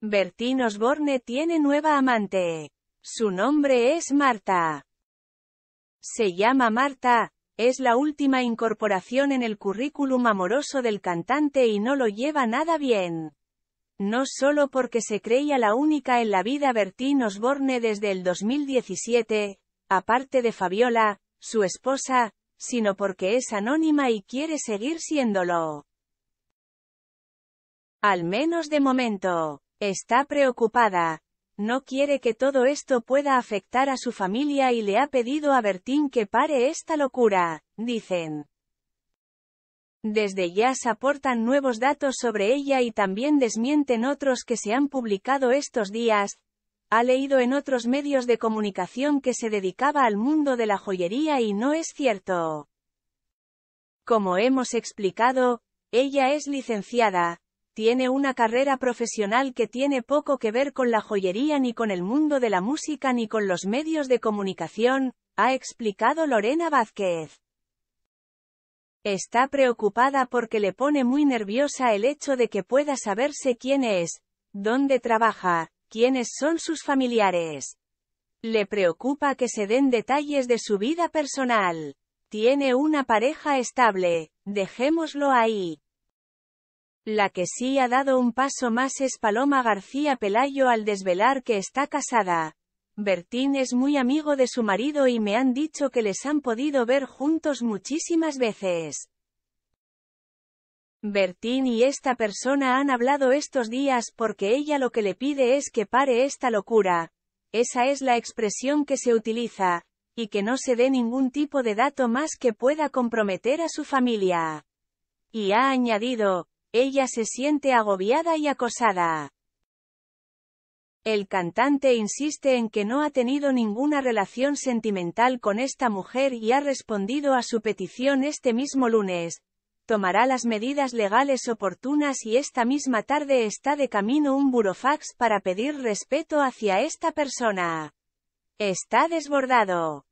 Bertín Osborne tiene nueva amante. Su nombre es Marta. Se llama Marta, es la última incorporación en el currículum amoroso del cantante y no lo lleva nada bien. No solo porque se creía la única en la vida Bertín Osborne desde el 2017, aparte de Fabiola, su esposa, sino porque es anónima y quiere seguir siéndolo al menos de momento, está preocupada. No quiere que todo esto pueda afectar a su familia y le ha pedido a Bertín que pare esta locura, dicen. Desde ya se aportan nuevos datos sobre ella y también desmienten otros que se han publicado estos días. Ha leído en otros medios de comunicación que se dedicaba al mundo de la joyería y no es cierto. Como hemos explicado, ella es licenciada, tiene una carrera profesional que tiene poco que ver con la joyería ni con el mundo de la música ni con los medios de comunicación, ha explicado Lorena Vázquez. Está preocupada porque le pone muy nerviosa el hecho de que pueda saberse quién es, dónde trabaja, quiénes son sus familiares. Le preocupa que se den detalles de su vida personal. Tiene una pareja estable, dejémoslo ahí. La que sí ha dado un paso más es Paloma García Pelayo al desvelar que está casada. Bertín es muy amigo de su marido y me han dicho que les han podido ver juntos muchísimas veces. Bertín y esta persona han hablado estos días porque ella lo que le pide es que pare esta locura. Esa es la expresión que se utiliza, y que no se dé ningún tipo de dato más que pueda comprometer a su familia. Y ha añadido, ella se siente agobiada y acosada. El cantante insiste en que no ha tenido ninguna relación sentimental con esta mujer y ha respondido a su petición este mismo lunes. Tomará las medidas legales oportunas y esta misma tarde está de camino un burofax para pedir respeto hacia esta persona. Está desbordado.